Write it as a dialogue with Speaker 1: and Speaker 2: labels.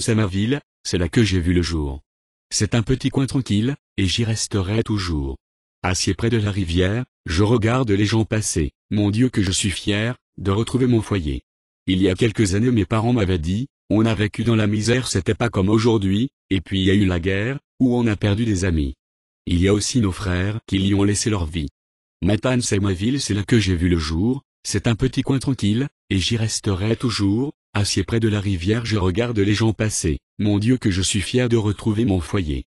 Speaker 1: c'est ma ville, c'est là que j'ai vu le jour. C'est un petit coin tranquille, et j'y resterai toujours. Assis près de la rivière, je regarde les gens passer. Mon Dieu que je suis fier, de retrouver mon foyer. Il y a quelques années mes parents m'avaient dit, on a vécu dans la misère c'était pas comme aujourd'hui, et puis il y a eu la guerre, où on a perdu des amis. Il y a aussi nos frères qui y ont laissé leur vie. Matane c'est ma ville c'est là que j'ai vu le jour, c'est un petit coin tranquille, et j'y resterai toujours, Assis près de la rivière je regarde les gens passer, mon Dieu que je suis fier de retrouver mon foyer.